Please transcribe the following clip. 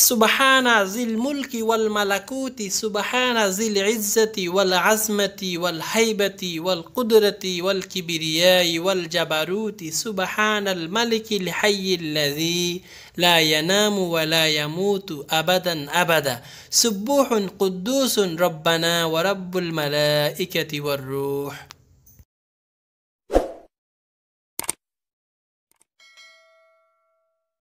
سبحان ذي الملك والملكوت سبحان ذي العزة والعزمة والهيبة والقدرة والكبرياء والجبروت سبحان الملك الحي الذي لا ينام ولا يموت أبدا أبدا سبوح قدوس ربنا ورب الملائكة والروح